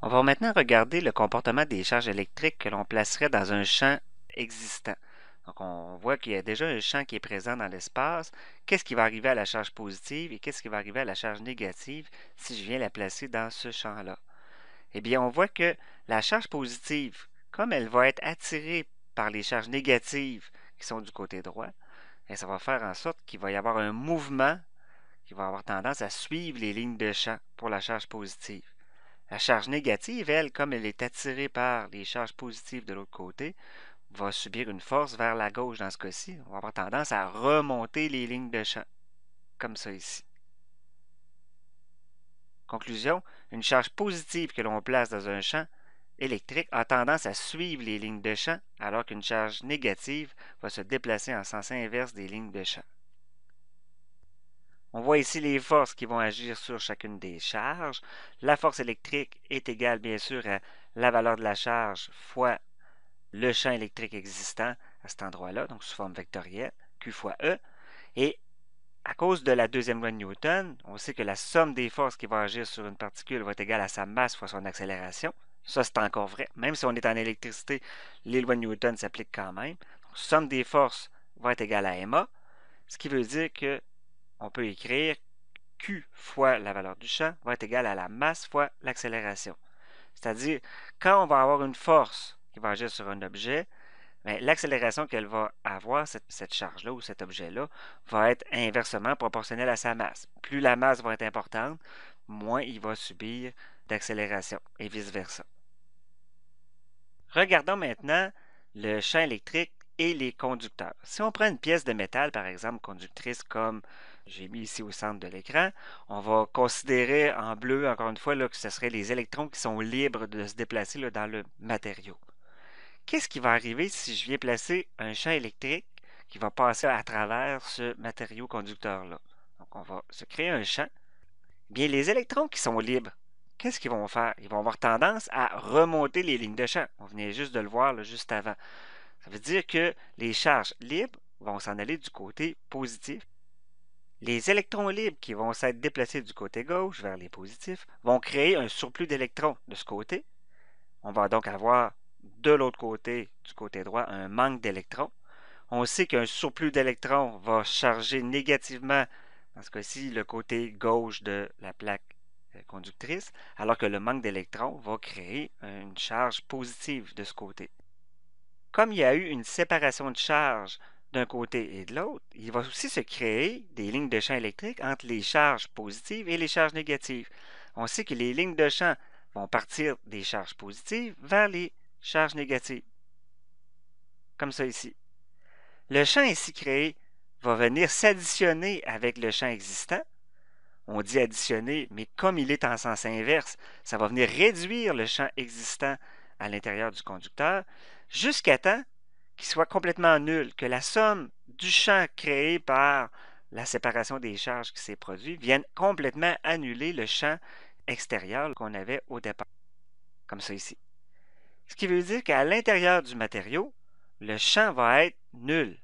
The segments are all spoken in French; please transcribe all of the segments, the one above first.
On va maintenant regarder le comportement des charges électriques que l'on placerait dans un champ existant. Donc, on voit qu'il y a déjà un champ qui est présent dans l'espace. Qu'est-ce qui va arriver à la charge positive et qu'est-ce qui va arriver à la charge négative si je viens la placer dans ce champ-là? Eh bien, on voit que la charge positive, comme elle va être attirée par les charges négatives qui sont du côté droit, et eh, ça va faire en sorte qu'il va y avoir un mouvement qui va avoir tendance à suivre les lignes de champ pour la charge positive. La charge négative, elle, comme elle est attirée par les charges positives de l'autre côté, va subir une force vers la gauche dans ce cas-ci. On va avoir tendance à remonter les lignes de champ, comme ça ici. Conclusion, une charge positive que l'on place dans un champ électrique a tendance à suivre les lignes de champ, alors qu'une charge négative va se déplacer en sens inverse des lignes de champ. On voit ici les forces qui vont agir sur chacune des charges. La force électrique est égale, bien sûr, à la valeur de la charge fois le champ électrique existant à cet endroit-là, donc sous forme vectorielle, Q fois E. Et à cause de la deuxième loi de Newton, on sait que la somme des forces qui vont agir sur une particule va être égale à sa masse fois son accélération. Ça, c'est encore vrai. Même si on est en électricité, les lois de Newton s'appliquent quand même. Donc, somme des forces va être égale à MA, ce qui veut dire que on peut écrire Q fois la valeur du champ va être égale à la masse fois l'accélération. C'est-à-dire, quand on va avoir une force qui va agir sur un objet, ben, l'accélération qu'elle va avoir, cette, cette charge-là ou cet objet-là, va être inversement proportionnelle à sa masse. Plus la masse va être importante, moins il va subir d'accélération et vice-versa. Regardons maintenant le champ électrique et les conducteurs. Si on prend une pièce de métal, par exemple, conductrice comme j'ai mis ici au centre de l'écran, on va considérer en bleu, encore une fois, là, que ce seraient les électrons qui sont libres de se déplacer dans le matériau. Qu'est-ce qui va arriver si je viens placer un champ électrique qui va passer à travers ce matériau conducteur-là? Donc, on va se créer un champ. Eh bien, les électrons qui sont libres, qu'est-ce qu'ils vont faire? Ils vont avoir tendance à remonter les lignes de champ. On venait juste de le voir juste avant. Ça veut dire que les charges libres vont s'en aller du côté positif. Les électrons libres qui vont s'être déplacés du côté gauche vers les positifs vont créer un surplus d'électrons de ce côté. On va donc avoir de l'autre côté, du côté droit, un manque d'électrons. On sait qu'un surplus d'électrons va charger négativement, dans ce cas-ci, le côté gauche de la plaque euh, conductrice, alors que le manque d'électrons va créer une charge positive de ce côté comme il y a eu une séparation de charges d'un côté et de l'autre, il va aussi se créer des lignes de champ électrique entre les charges positives et les charges négatives. On sait que les lignes de champ vont partir des charges positives vers les charges négatives. Comme ça ici. Le champ ici créé va venir s'additionner avec le champ existant. On dit additionner, mais comme il est en sens inverse, ça va venir réduire le champ existant à l'intérieur du conducteur, jusqu'à temps qu'il soit complètement nul, que la somme du champ créé par la séparation des charges qui s'est produite vienne complètement annuler le champ extérieur qu'on avait au départ, comme ça ici. Ce qui veut dire qu'à l'intérieur du matériau, le champ va être nul.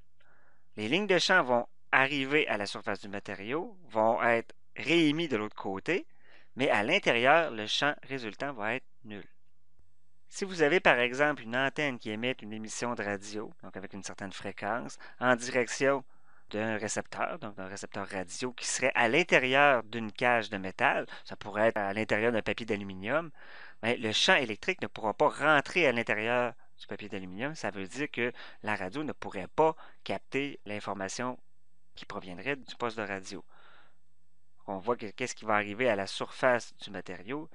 Les lignes de champ vont arriver à la surface du matériau, vont être réémis de l'autre côté, mais à l'intérieur, le champ résultant va être nul. Si vous avez par exemple une antenne qui émet une émission de radio, donc avec une certaine fréquence, en direction d'un récepteur, donc d'un récepteur radio qui serait à l'intérieur d'une cage de métal, ça pourrait être à l'intérieur d'un papier d'aluminium, ben, le champ électrique ne pourra pas rentrer à l'intérieur du papier d'aluminium. Ça veut dire que la radio ne pourrait pas capter l'information qui proviendrait du poste de radio. On voit qu'est-ce qui va arriver à la surface du matériau.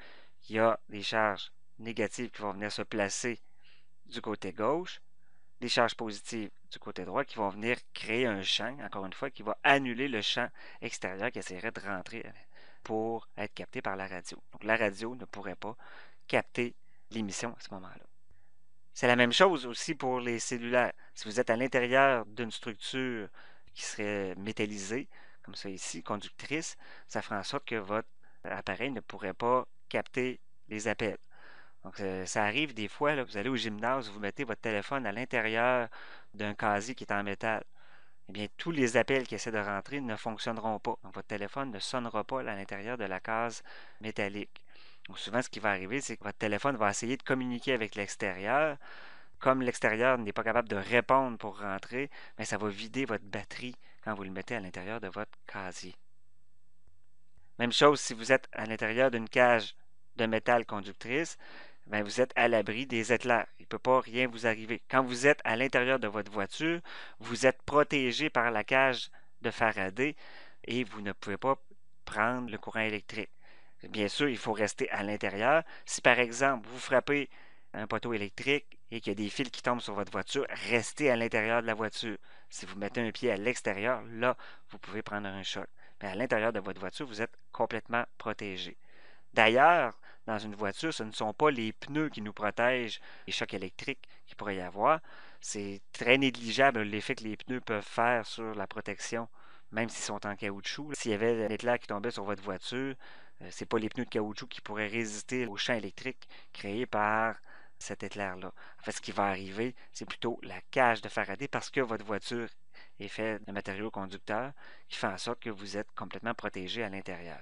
Il y a des charges négatives qui vont venir se placer du côté gauche, les charges positives du côté droit qui vont venir créer un champ, encore une fois, qui va annuler le champ extérieur qui essaierait de rentrer pour être capté par la radio. Donc la radio ne pourrait pas capter l'émission à ce moment-là. C'est la même chose aussi pour les cellulaires. Si vous êtes à l'intérieur d'une structure qui serait métallisée, comme ça ici, conductrice, ça fera en sorte que votre appareil ne pourrait pas capter les appels. Donc, euh, ça arrive des fois, là, vous allez au gymnase, vous mettez votre téléphone à l'intérieur d'un casier qui est en métal. Eh bien, tous les appels qui essaient de rentrer ne fonctionneront pas. votre téléphone ne sonnera pas à l'intérieur de la case métallique. souvent, ce qui va arriver, c'est que votre téléphone va essayer de communiquer avec l'extérieur. Comme l'extérieur n'est pas capable de répondre pour rentrer, mais ben, ça va vider votre batterie quand vous le mettez à l'intérieur de votre casier. Même chose si vous êtes à l'intérieur d'une cage de métal conductrice, ben, vous êtes à l'abri des éclairs. Il ne peut pas rien vous arriver. Quand vous êtes à l'intérieur de votre voiture, vous êtes protégé par la cage de Faraday et vous ne pouvez pas prendre le courant électrique. Bien sûr, il faut rester à l'intérieur. Si par exemple, vous frappez un poteau électrique et qu'il y a des fils qui tombent sur votre voiture, restez à l'intérieur de la voiture. Si vous mettez un pied à l'extérieur, là, vous pouvez prendre un choc. Mais à l'intérieur de votre voiture, vous êtes complètement protégé. D'ailleurs, dans une voiture, ce ne sont pas les pneus qui nous protègent des chocs électriques qu'il pourrait y avoir. C'est très négligeable l'effet que les pneus peuvent faire sur la protection, même s'ils sont en caoutchouc. S'il y avait un éclair qui tombait sur votre voiture, euh, ce sont pas les pneus de caoutchouc qui pourraient résister aux champ électriques créés par cet éclair-là. En fait, ce qui va arriver, c'est plutôt la cage de Faraday parce que votre voiture est faite de matériaux conducteurs qui fait en sorte que vous êtes complètement protégé à l'intérieur.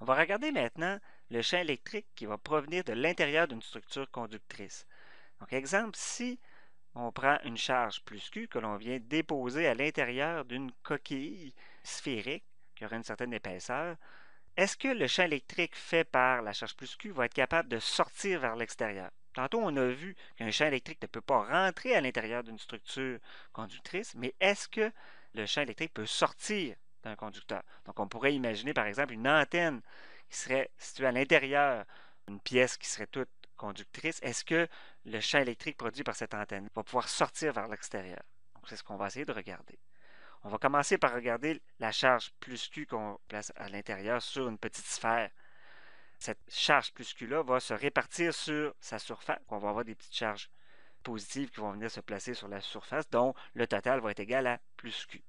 On va regarder maintenant le champ électrique qui va provenir de l'intérieur d'une structure conductrice. Donc, exemple, si on prend une charge plus Q que l'on vient déposer à l'intérieur d'une coquille sphérique qui aura une certaine épaisseur, est-ce que le champ électrique fait par la charge plus Q va être capable de sortir vers l'extérieur? Tantôt, on a vu qu'un champ électrique ne peut pas rentrer à l'intérieur d'une structure conductrice, mais est-ce que le champ électrique peut sortir d'un conducteur? Donc, on pourrait imaginer, par exemple, une antenne qui serait situé à l'intérieur d'une pièce qui serait toute conductrice, est-ce que le champ électrique produit par cette antenne va pouvoir sortir vers l'extérieur? c'est ce qu'on va essayer de regarder. On va commencer par regarder la charge plus Q qu'on place à l'intérieur sur une petite sphère. Cette charge plus Q-là va se répartir sur sa surface. On va avoir des petites charges positives qui vont venir se placer sur la surface, dont le total va être égal à plus Q.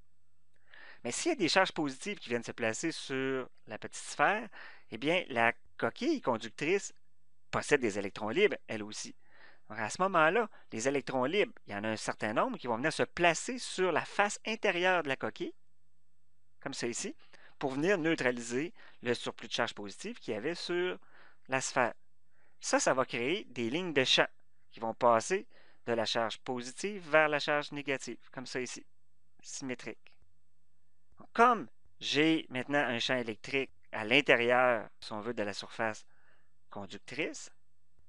Mais s'il y a des charges positives qui viennent se placer sur la petite sphère, eh bien, la coquille conductrice possède des électrons libres, elle aussi. à ce moment-là, les électrons libres, il y en a un certain nombre qui vont venir se placer sur la face intérieure de la coquille, comme ça ici, pour venir neutraliser le surplus de charge positive qu'il y avait sur la sphère. Ça, ça va créer des lignes de champ qui vont passer de la charge positive vers la charge négative, comme ça ici, symétrique. Comme j'ai maintenant un champ électrique à l'intérieur, si on veut, de la surface conductrice,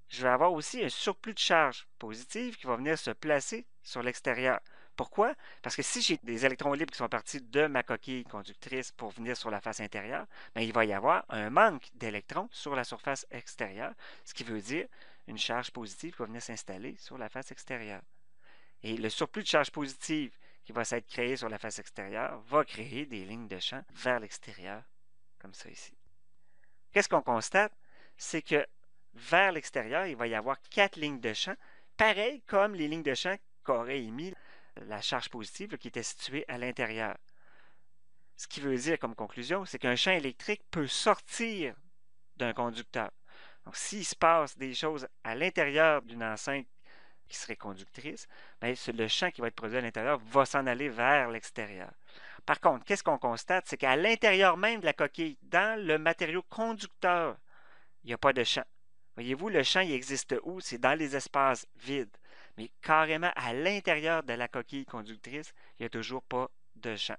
je vais avoir aussi un surplus de charge positive qui va venir se placer sur l'extérieur. Pourquoi? Parce que si j'ai des électrons libres qui sont partis de ma coquille conductrice pour venir sur la face intérieure, ben, il va y avoir un manque d'électrons sur la surface extérieure, ce qui veut dire une charge positive qui va venir s'installer sur la face extérieure. Et le surplus de charge positive qui va s'être créé sur la face extérieure va créer des lignes de champ vers l'extérieur, comme ça ici. Qu'est-ce qu'on constate? C'est que vers l'extérieur, il va y avoir quatre lignes de champ, pareilles comme les lignes de champ qu'aurait émis la charge positive qui était située à l'intérieur. Ce qui veut dire comme conclusion, c'est qu'un champ électrique peut sortir d'un conducteur. Donc, s'il se passe des choses à l'intérieur d'une enceinte qui serait conductrice, ben, le champ qui va être produit à l'intérieur va s'en aller vers l'extérieur. Par contre, qu'est-ce qu'on constate? C'est qu'à l'intérieur même de la coquille, dans le matériau conducteur, il n'y a pas de champ. Voyez-vous, le champ, il existe où? C'est dans les espaces vides. Mais carrément à l'intérieur de la coquille conductrice, il n'y a toujours pas de champ.